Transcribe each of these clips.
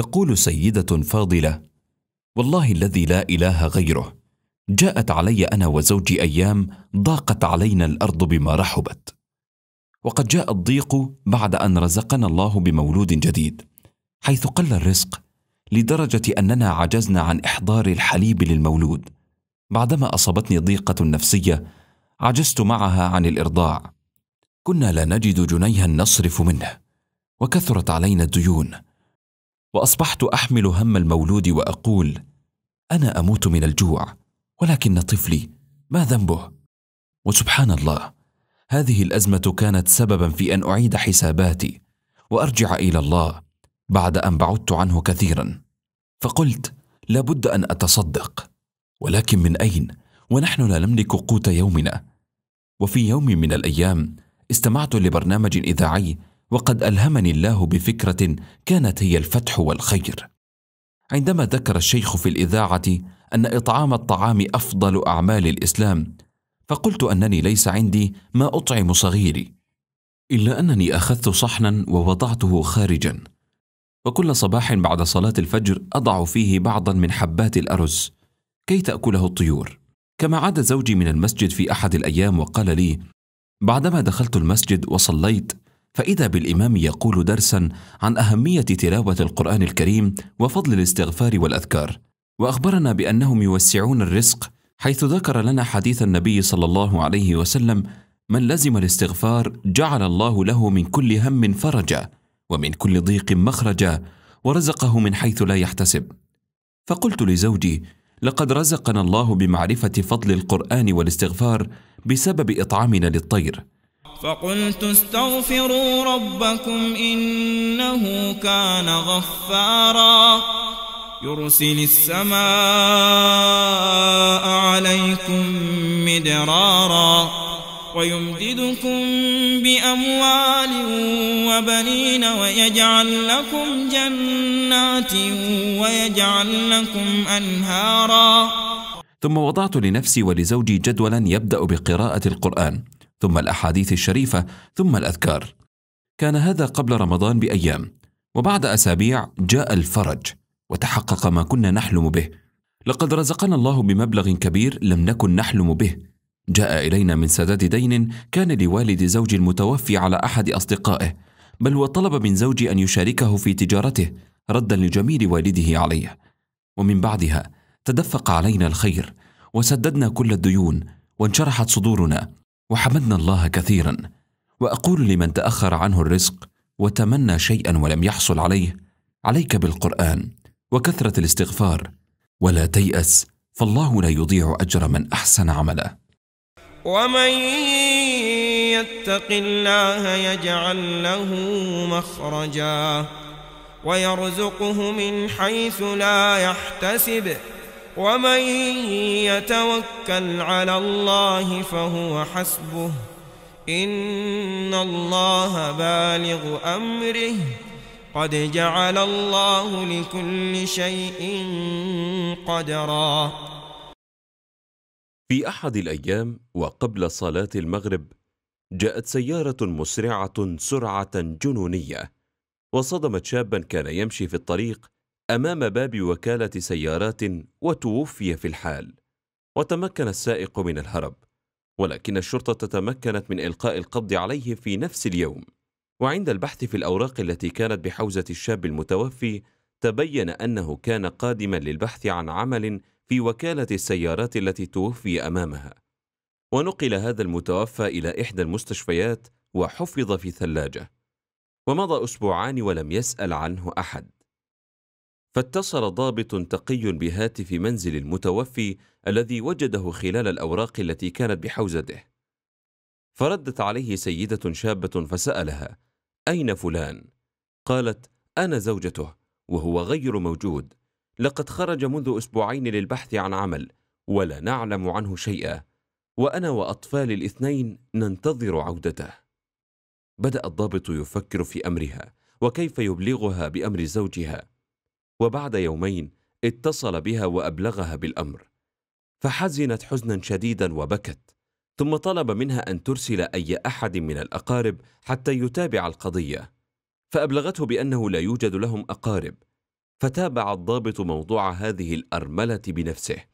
تقول سيدة فاضلة: والله الذي لا إله غيره، جاءت علي أنا وزوجي أيام ضاقت علينا الأرض بما رحبت. وقد جاء الضيق بعد أن رزقنا الله بمولود جديد، حيث قل الرزق لدرجة أننا عجزنا عن إحضار الحليب للمولود. بعدما أصابتني ضيقة نفسية، عجزت معها عن الإرضاع. كنا لا نجد جنيها نصرف منه، وكثرت علينا الديون واصبحت احمل هم المولود واقول انا اموت من الجوع ولكن طفلي ما ذنبه وسبحان الله هذه الازمه كانت سببا في ان اعيد حساباتي وارجع الى الله بعد ان بعدت عنه كثيرا فقلت لابد ان اتصدق ولكن من اين ونحن لا نملك قوت يومنا وفي يوم من الايام استمعت لبرنامج اذاعي وقد الهمني الله بفكره كانت هي الفتح والخير عندما ذكر الشيخ في الاذاعه ان اطعام الطعام افضل اعمال الاسلام فقلت انني ليس عندي ما اطعم صغيري الا انني اخذت صحنا ووضعته خارجا وكل صباح بعد صلاه الفجر اضع فيه بعضا من حبات الارز كي تاكله الطيور كما عاد زوجي من المسجد في احد الايام وقال لي بعدما دخلت المسجد وصليت فإذا بالإمام يقول درسا عن أهمية تلاوة القرآن الكريم وفضل الاستغفار والأذكار، وأخبرنا بأنهم يوسعون الرزق حيث ذكر لنا حديث النبي صلى الله عليه وسلم: من لزم الاستغفار جعل الله له من كل هم فرجا، ومن كل ضيق مخرجا، ورزقه من حيث لا يحتسب. فقلت لزوجي: لقد رزقنا الله بمعرفة فضل القرآن والاستغفار بسبب إطعامنا للطير. فقلت استغفروا ربكم إنه كان غفارا يرسل السماء عليكم مدرارا ويمددكم بأموال وبنين ويجعل لكم جنات ويجعل لكم أنهارا ثم وضعت لنفسي ولزوجي جدولا يبدأ بقراءة القرآن ثم الاحاديث الشريفه ثم الاذكار كان هذا قبل رمضان بايام وبعد اسابيع جاء الفرج وتحقق ما كنا نحلم به لقد رزقنا الله بمبلغ كبير لم نكن نحلم به جاء الينا من سداد دين كان لوالد زوجي المتوفي على احد اصدقائه بل وطلب من زوجي ان يشاركه في تجارته ردا لجميل والده عليه ومن بعدها تدفق علينا الخير وسددنا كل الديون وانشرحت صدورنا وحمدنا الله كثيرا واقول لمن تاخر عنه الرزق وتمنى شيئا ولم يحصل عليه عليك بالقران وكثره الاستغفار ولا تياس فالله لا يضيع اجر من احسن عمله ومن يتق الله يجعل له مخرجا ويرزقه من حيث لا يحتسب ومن يتوكل على الله فهو حسبه إن الله بالغ أمره قد جعل الله لكل شيء قدرا في أحد الأيام وقبل صلاة المغرب جاءت سيارة مسرعة سرعة جنونية وصدمت شابا كان يمشي في الطريق أمام باب وكالة سيارات وتوفي في الحال وتمكن السائق من الهرب ولكن الشرطة تمكنت من إلقاء القبض عليه في نفس اليوم وعند البحث في الأوراق التي كانت بحوزة الشاب المتوفي تبين أنه كان قادما للبحث عن عمل في وكالة السيارات التي توفي أمامها ونقل هذا المتوفى إلى إحدى المستشفيات وحفظ في ثلاجة ومضى أسبوعان ولم يسأل عنه أحد فاتصل ضابط تقي بهاتف منزل المتوفي الذي وجده خلال الأوراق التي كانت بحوزته فردت عليه سيدة شابة فسألها أين فلان؟ قالت أنا زوجته وهو غير موجود لقد خرج منذ أسبوعين للبحث عن عمل ولا نعلم عنه شيئا وأنا وأطفالي الاثنين ننتظر عودته بدأ الضابط يفكر في أمرها وكيف يبلغها بأمر زوجها وبعد يومين اتصل بها وابلغها بالامر فحزنت حزنا شديدا وبكت ثم طلب منها ان ترسل اي احد من الاقارب حتى يتابع القضيه فابلغته بانه لا يوجد لهم اقارب فتابع الضابط موضوع هذه الارمله بنفسه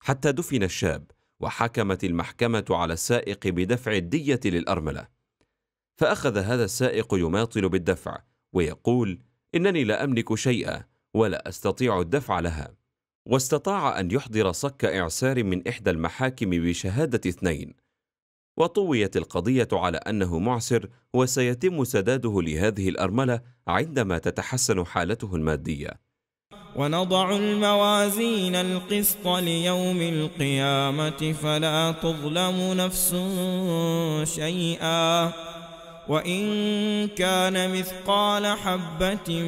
حتى دفن الشاب وحكمت المحكمه على السائق بدفع الديه للارمله فاخذ هذا السائق يماطل بالدفع ويقول انني لا املك شيئا ولا أستطيع الدفع لها واستطاع أن يحضر صك إعسار من إحدى المحاكم بشهادة اثنين وطويت القضية على أنه معسر وسيتم سداده لهذه الأرملة عندما تتحسن حالته المادية ونضع الموازين القسط ليوم القيامة فلا تظلم نفس شيئا وإن كان مثقال حبة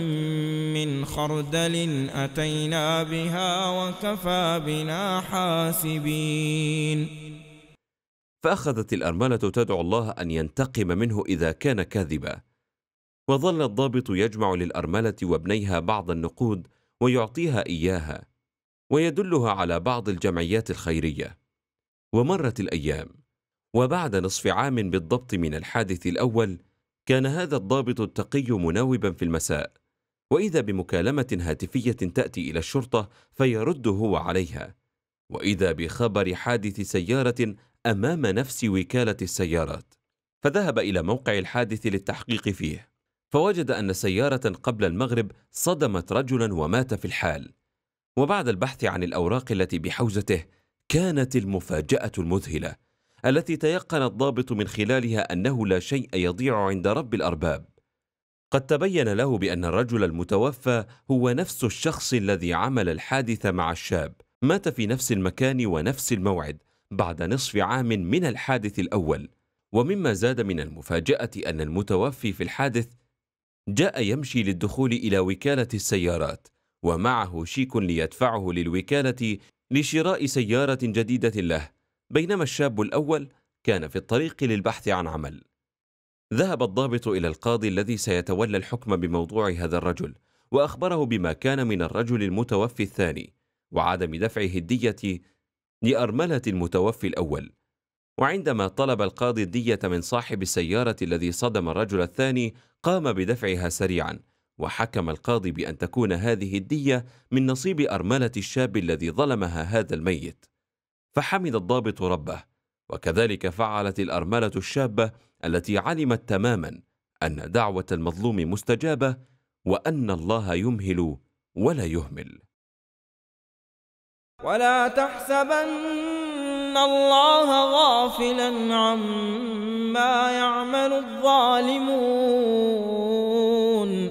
من خردل أتينا بها وكفى بنا حاسبين فأخذت الأرملة تدعو الله أن ينتقم منه إذا كان كاذبا وظل الضابط يجمع للأرملة وابنيها بعض النقود ويعطيها إياها ويدلها على بعض الجمعيات الخيرية ومرت الأيام وبعد نصف عام بالضبط من الحادث الأول كان هذا الضابط التقي مناوبا في المساء وإذا بمكالمة هاتفية تأتي إلى الشرطة فيرد هو عليها وإذا بخبر حادث سيارة أمام نفس وكالة السيارات فذهب إلى موقع الحادث للتحقيق فيه فوجد أن سيارة قبل المغرب صدمت رجلا ومات في الحال وبعد البحث عن الأوراق التي بحوزته كانت المفاجأة المذهلة التي تيقن الضابط من خلالها انه لا شيء يضيع عند رب الارباب قد تبين له بان الرجل المتوفى هو نفس الشخص الذي عمل الحادث مع الشاب مات في نفس المكان ونفس الموعد بعد نصف عام من الحادث الاول ومما زاد من المفاجاه ان المتوفي في الحادث جاء يمشي للدخول الى وكاله السيارات ومعه شيك ليدفعه للوكاله لشراء سياره جديده له بينما الشاب الأول كان في الطريق للبحث عن عمل ذهب الضابط إلى القاضي الذي سيتولى الحكم بموضوع هذا الرجل وأخبره بما كان من الرجل المتوفي الثاني وعدم دفعه الدية لأرملة المتوفي الأول وعندما طلب القاضي الدية من صاحب السيارة الذي صدم الرجل الثاني قام بدفعها سريعا وحكم القاضي بأن تكون هذه الدية من نصيب أرملة الشاب الذي ظلمها هذا الميت فحمد الضابط ربه وكذلك فعلت الأرملة الشابة التي علمت تماما أن دعوة المظلوم مستجابة وأن الله يمهل ولا يهمل ولا تحسبن الله غافلا عما يعمل الظالمون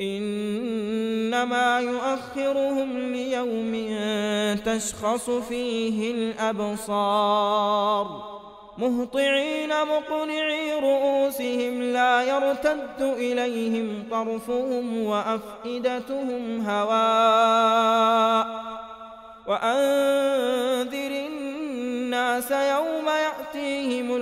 إن إنما يؤخرهم ليوم تشخص فيه الأبصار مهطعين مقنعي رؤوسهم لا يرتد إليهم طرفهم وأفئدتهم هواء وأنذر الناس يوم يأتون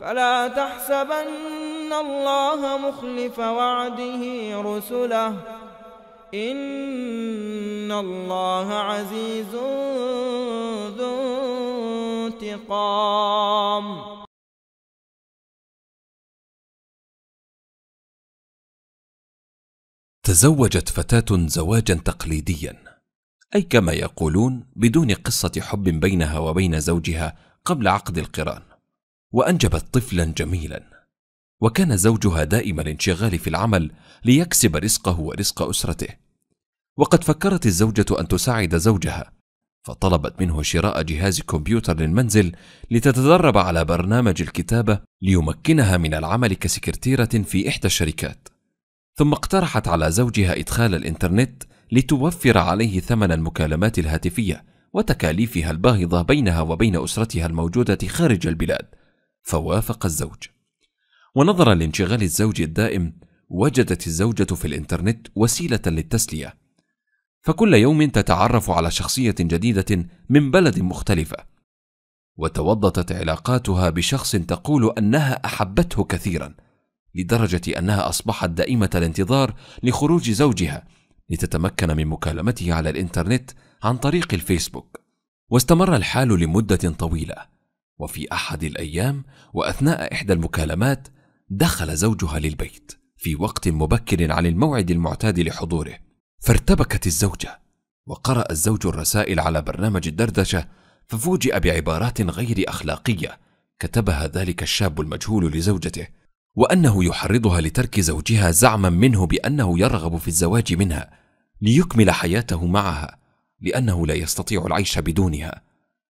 فلا تحسبن الله مخلف وعده رسله إن الله عزيز ذو انتقام تزوجت فتاة زواجا تقليديا أي كما يقولون بدون قصة حب بينها وبين زوجها قبل عقد القران وانجبت طفلا جميلا وكان زوجها دائم الانشغال في العمل ليكسب رزقه ورزق اسرته وقد فكرت الزوجه ان تساعد زوجها فطلبت منه شراء جهاز كمبيوتر للمنزل لتتدرب على برنامج الكتابه ليمكنها من العمل كسكرتيره في احدى الشركات ثم اقترحت على زوجها ادخال الانترنت لتوفر عليه ثمن المكالمات الهاتفيه وتكاليفها الباهظه بينها وبين اسرتها الموجوده خارج البلاد فوافق الزوج ونظرا لانشغال الزوج الدائم وجدت الزوجة في الإنترنت وسيلة للتسلية فكل يوم تتعرف على شخصية جديدة من بلد مختلفة وتوضتت علاقاتها بشخص تقول أنها أحبته كثيرا لدرجة أنها أصبحت دائمة الانتظار لخروج زوجها لتتمكن من مكالمته على الإنترنت عن طريق الفيسبوك واستمر الحال لمدة طويلة وفي احد الايام واثناء احدى المكالمات دخل زوجها للبيت في وقت مبكر عن الموعد المعتاد لحضوره فارتبكت الزوجه وقرا الزوج الرسائل على برنامج الدردشه ففوجئ بعبارات غير اخلاقيه كتبها ذلك الشاب المجهول لزوجته وانه يحرضها لترك زوجها زعما منه بانه يرغب في الزواج منها ليكمل حياته معها لانه لا يستطيع العيش بدونها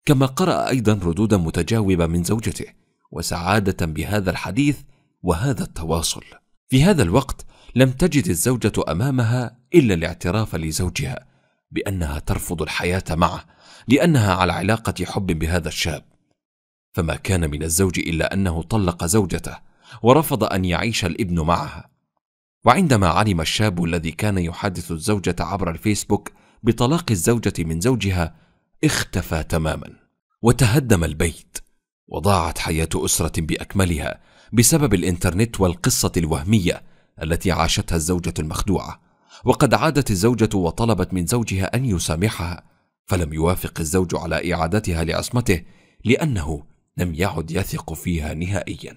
كما قرأ أيضا ردودا متجاوبة من زوجته وسعادة بهذا الحديث وهذا التواصل. في هذا الوقت لم تجد الزوجة أمامها إلا الاعتراف لزوجها بأنها ترفض الحياة معه لأنها على علاقة حب بهذا الشاب. فما كان من الزوج إلا أنه طلق زوجته ورفض أن يعيش الابن معها. وعندما علم الشاب الذي كان يحدث الزوجة عبر الفيسبوك بطلاق الزوجة من زوجها اختفى تماما وتهدم البيت وضاعت حياه اسره باكملها بسبب الانترنت والقصه الوهميه التي عاشتها الزوجه المخدوعه وقد عادت الزوجه وطلبت من زوجها ان يسامحها فلم يوافق الزوج على اعادتها لعصمته لانه لم يعد يثق فيها نهائيا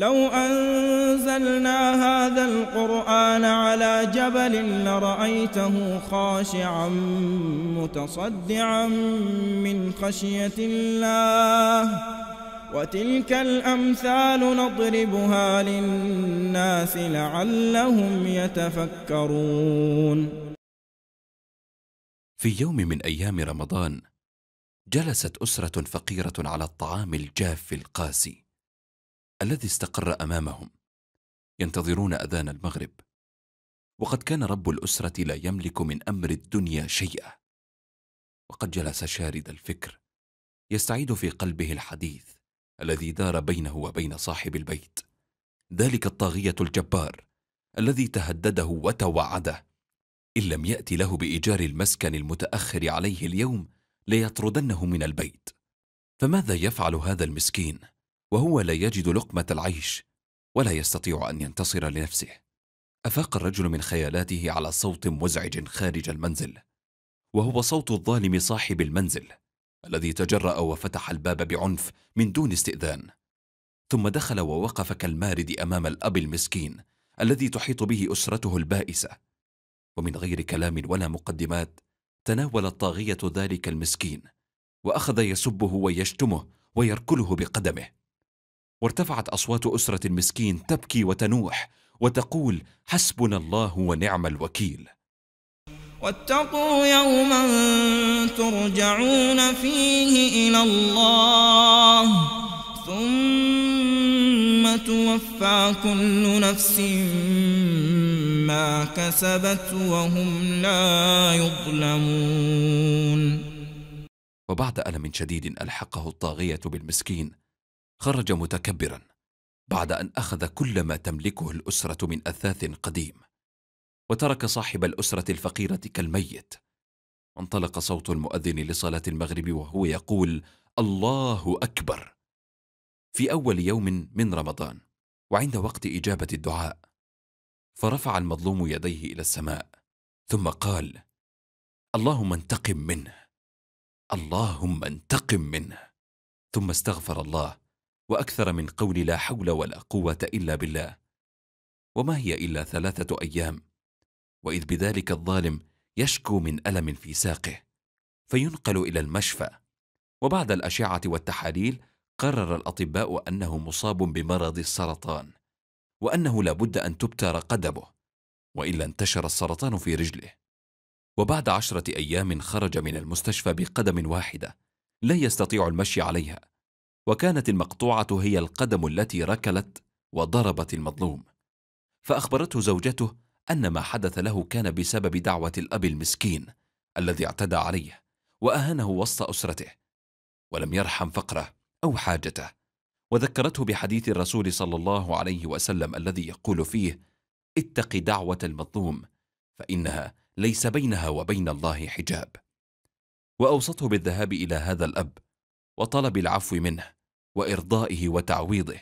لو أنزلنا هذا القرآن على جبل لرأيته خاشعا متصدعا من خشية الله وتلك الأمثال نضربها للناس لعلهم يتفكرون في يوم من أيام رمضان جلست أسرة فقيرة على الطعام الجاف القاسي الذي استقر امامهم ينتظرون اذان المغرب وقد كان رب الاسره لا يملك من امر الدنيا شيئا وقد جلس شارد الفكر يستعيد في قلبه الحديث الذي دار بينه وبين صاحب البيت ذلك الطاغيه الجبار الذي تهدده وتوعده ان لم ياتي له بايجار المسكن المتاخر عليه اليوم ليطردنه من البيت فماذا يفعل هذا المسكين وهو لا يجد لقمة العيش ولا يستطيع أن ينتصر لنفسه أفاق الرجل من خيالاته على صوت مزعج خارج المنزل وهو صوت الظالم صاحب المنزل الذي تجرأ وفتح الباب بعنف من دون استئذان ثم دخل ووقف كالمارد أمام الأب المسكين الذي تحيط به أسرته البائسة ومن غير كلام ولا مقدمات تناول الطاغية ذلك المسكين وأخذ يسبه ويشتمه ويركله بقدمه وارتفعت أصوات أسرة المسكين تبكي وتنوح وتقول حسبنا الله ونعم الوكيل واتقوا يوما ترجعون فيه إلى الله ثم توفى كل نفس ما كسبت وهم لا يظلمون وبعد ألم شديد ألحقه الطاغية بالمسكين خرج متكبرا بعد ان اخذ كل ما تملكه الاسره من اثاث قديم وترك صاحب الاسره الفقيره كالميت انطلق صوت المؤذن لصلاه المغرب وهو يقول الله اكبر في اول يوم من رمضان وعند وقت اجابه الدعاء فرفع المظلوم يديه الى السماء ثم قال اللهم انتقم منه اللهم انتقم منه ثم استغفر الله وأكثر من قول لا حول ولا قوة إلا بالله وما هي إلا ثلاثة أيام وإذ بذلك الظالم يشكو من ألم في ساقه فينقل إلى المشفى وبعد الأشعة والتحاليل قرر الأطباء أنه مصاب بمرض السرطان وأنه لابد أن تبتر قدمه وإلا انتشر السرطان في رجله وبعد عشرة أيام خرج من المستشفى بقدم واحدة لا يستطيع المشي عليها وكانت المقطوعة هي القدم التي ركلت وضربت المظلوم فأخبرته زوجته أن ما حدث له كان بسبب دعوة الأب المسكين الذي اعتدى عليه وأهانه وسط أسرته ولم يرحم فقره أو حاجته وذكرته بحديث الرسول صلى الله عليه وسلم الذي يقول فيه اتق دعوة المظلوم فإنها ليس بينها وبين الله حجاب وأوصته بالذهاب إلى هذا الأب وطلب العفو منه وارضائه وتعويضه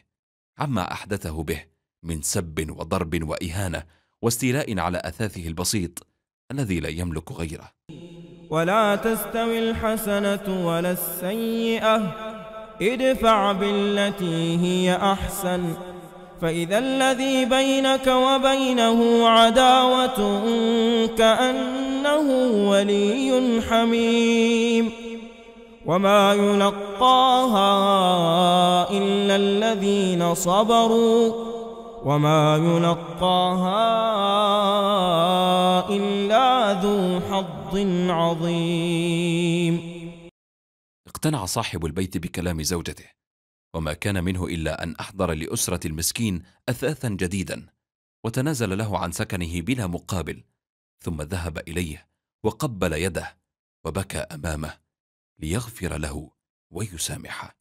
عما احدثه به من سب وضرب واهانه واستيلاء على اثاثه البسيط الذي لا يملك غيره ولا تستوي الحسنه ولا السيئه ادفع بالتي هي احسن فاذا الذي بينك وبينه عداوه كانه ولي حميم وما يلقاها إلا الذين صبروا وما يلقاها إلا ذو حظ عظيم اقتنع صاحب البيت بكلام زوجته وما كان منه إلا أن أحضر لأسرة المسكين أثاثا جديدا وتنازل له عن سكنه بلا مقابل ثم ذهب إليه وقبل يده وبكى أمامه ليغفر له ويسامحه